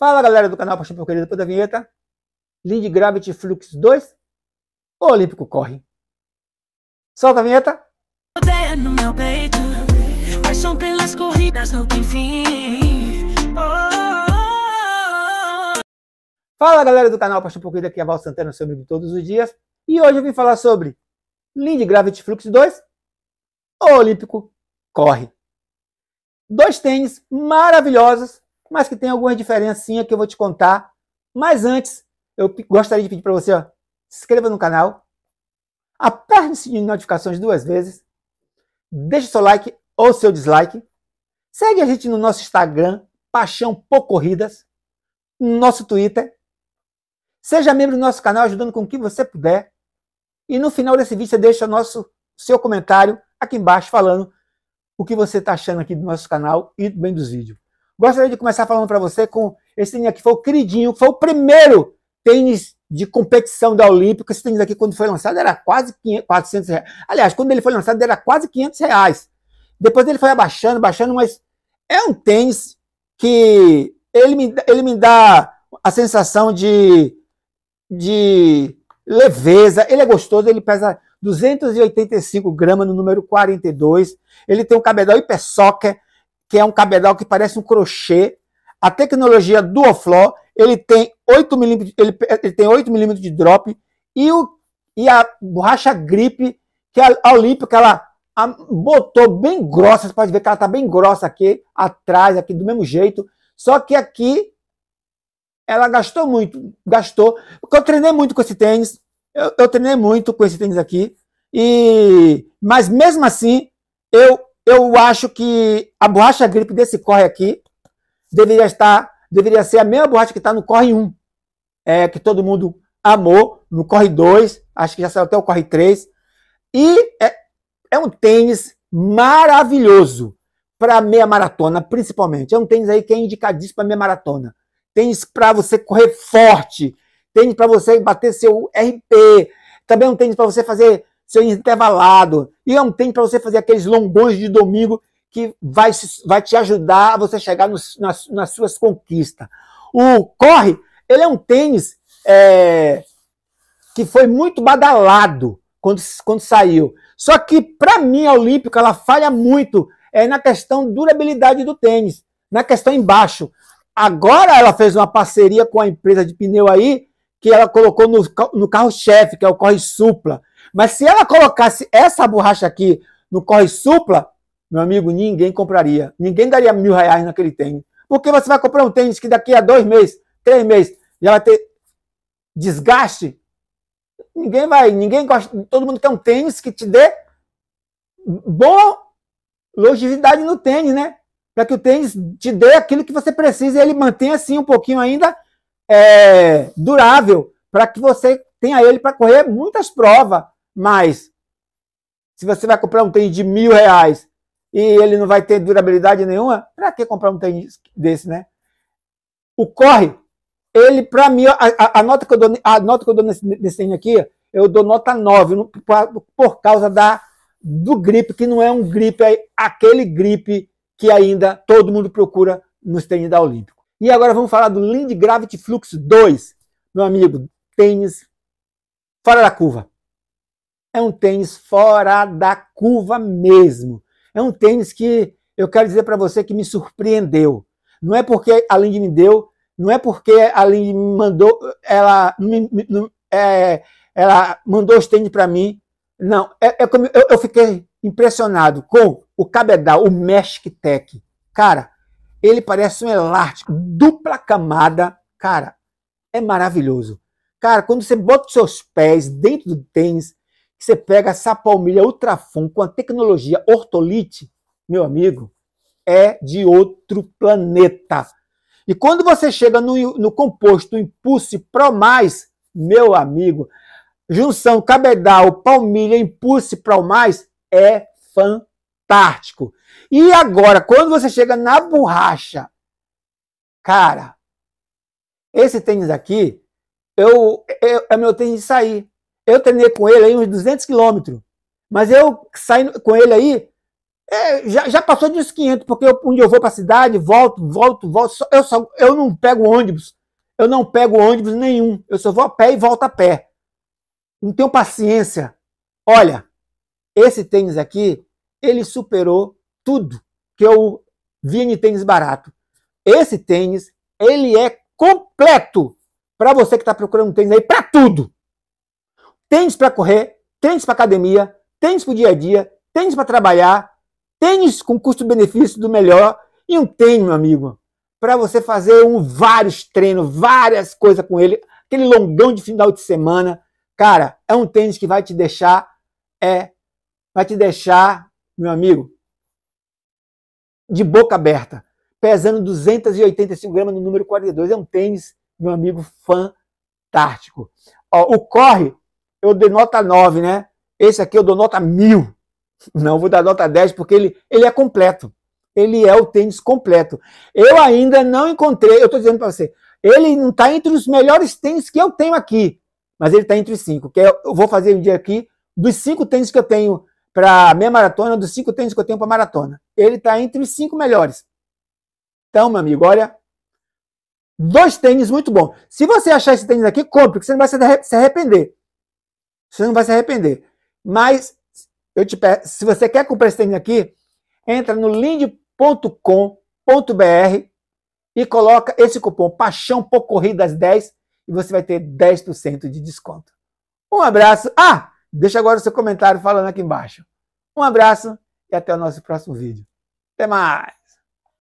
Fala galera do canal Paixão por Querido, depois da vinheta. Lead Gravity Flux 2, o Olímpico corre. Solta a vinheta. no meu peito, paixão pelas corridas não tem fim. Oh. Fala galera do canal Paixão por Querido, aqui é Val Santana, seu amigo todos os dias. E hoje eu vim falar sobre Lead Gravity Flux 2, o Olímpico corre. Dois tênis maravilhosos mas que tem alguma diferencinha que eu vou te contar. Mas antes, eu gostaria de pedir para você, ó, se inscreva no canal, aperte o sininho de notificações duas vezes, deixe seu like ou seu dislike, segue a gente no nosso Instagram, Paixão por Corridas, no nosso Twitter, seja membro do nosso canal ajudando com o que você puder, e no final desse vídeo você deixa nosso seu comentário aqui embaixo falando o que você está achando aqui do nosso canal e também dos vídeos. Gostaria de começar falando para você com esse tênis aqui, foi o queridinho, foi o primeiro tênis de competição da Olímpica. Esse tênis aqui, quando foi lançado, era quase 500, 400 reais. Aliás, quando ele foi lançado, era quase 500 reais. Depois ele foi abaixando, abaixando mas é um tênis que ele me, ele me dá a sensação de, de leveza. Ele é gostoso, ele pesa 285 gramas no número 42. Ele tem um cabedal hiper soccer, que é um cabedal que parece um crochê. A tecnologia DuoFlow ele tem 8 milímetros, ele, ele, tem 8 milímetros de drop e, o, e a borracha grip, que é a Olímpica, ela a, botou bem grossa, você pode ver que ela tá bem grossa aqui, atrás, aqui do mesmo jeito, só que aqui ela gastou muito, gastou, porque eu treinei muito com esse tênis, eu, eu treinei muito com esse tênis aqui, e mas mesmo assim, eu eu acho que a borracha gripe desse corre aqui deveria estar, deveria ser a mesma borracha que está no corre 1. É, que todo mundo amou, no corre 2, acho que já saiu até o corre 3. E é, é um tênis maravilhoso para meia maratona, principalmente. É um tênis aí que é indicadíssimo para meia maratona. Tênis para você correr forte, tênis para você bater seu RP, também é um tênis para você fazer ser intervalado. E é um tempo para você fazer aqueles longões de domingo que vai, vai te ajudar a você chegar no, nas, nas, suas conquistas. O corre, ele é um tênis é, que foi muito badalado quando, quando saiu. Só que, para mim, a Olímpica ela falha muito é, na questão durabilidade do tênis, na questão embaixo. Agora ela fez uma parceria com a empresa de pneu aí, que ela colocou no, no carro-chefe, que é o Corre Supla. Mas se ela colocasse essa borracha aqui no corre-supla, meu amigo, ninguém compraria. Ninguém daria mil reais naquele tênis. Porque você vai comprar um tênis que daqui a dois meses, três meses, já vai ter desgaste. Ninguém vai, ninguém gosta. Todo mundo quer um tênis que te dê boa longevidade no tênis, né? Para que o tênis te dê aquilo que você precisa e ele mantenha assim um pouquinho ainda é, durável, para que você tenha ele para correr muitas provas. Mas, se você vai comprar um tênis de mil reais e ele não vai ter durabilidade nenhuma, para que comprar um tênis desse, né? O corre, ele, para mim, a, a, nota que eu dou, a nota que eu dou nesse, nesse tênis aqui, eu dou nota 9 por causa da, do grip, que não é um grip, é aquele grip que ainda todo mundo procura nos tênis da Olímpico. E agora vamos falar do Lind Gravity Flux 2, meu amigo, tênis fora da curva é um tênis fora da curva mesmo. É um tênis que eu quero dizer para você que me surpreendeu. Não é porque a Lindy me deu, não é porque a Lindy me mandou, ela, me, me, é, ela mandou os tênis para mim. Não, é, é como, eu, eu, fiquei impressionado com o cabedal, o Mesh Tech. Cara, ele parece um elástico, dupla camada. Cara, é maravilhoso. Cara, quando você bota os seus pés dentro do tênis, você pega essa palmilha Ultrafon com a tecnologia Ortolite, meu amigo, é de outro planeta. E quando você chega no, no composto Impulse Pro Mais, meu amigo, junção cabedal, palmilha, Impulse Pro Mais é fantástico. E agora, quando você chega na borracha, cara, esse tênis aqui, eu, eu, é, é meu tênis de sair. Eu treinei com ele aí uns 200 quilômetros. Mas eu saindo com ele aí, é, já, já, passou uns 500, porque eu, um dia eu vou para a cidade, volto, volto, volto. Só, eu, só, eu não pego ônibus. Eu não pego ônibus nenhum. Eu só vou a pé e volto a pé. Não tenho paciência. Olha, esse tênis aqui, ele superou tudo que eu vi em tênis barato. Esse tênis, ele é completo para você que está procurando um tênis aí para tudo tênis para correr, tênis para academia, tênis para o dia a dia, tênis para trabalhar, tênis com custo-benefício do melhor e um tênis, meu amigo, para você fazer um vários treinos, várias coisas com ele, aquele longão de final de semana. Cara, é um tênis que vai te deixar é vai te deixar, meu amigo, de boca aberta, pesando 285 gramas no número 42. É um tênis, meu amigo, fantástico. Ó, o corre eu dei nota 9, né? Esse aqui eu dou nota mil. Não, vou dar nota 10 porque ele, ele é completo. Ele é o tênis completo. Eu ainda não encontrei, eu estou dizendo para você, ele não está entre os melhores tênis que eu tenho aqui, mas ele está entre os cinco. Que é, eu vou fazer um dia aqui dos cinco tênis que eu tenho para meia maratona, dos cinco tênis que eu tenho para maratona. Ele está entre os cinco melhores. Então, meu amigo, olha, dois tênis muito bom. Se você achar esse tênis aqui, compre, que você não vai se arrepender. Você não vai se arrepender. Mas eu te peço, se você quer comprar esse tênis aqui, entra no linde.com.br e coloca esse cupom Paixão por Corridas 10 e você vai ter 10% de desconto. Um abraço. Ah, deixa agora o seu comentário falando aqui embaixo. Um abraço e até o nosso próximo vídeo. Até mais!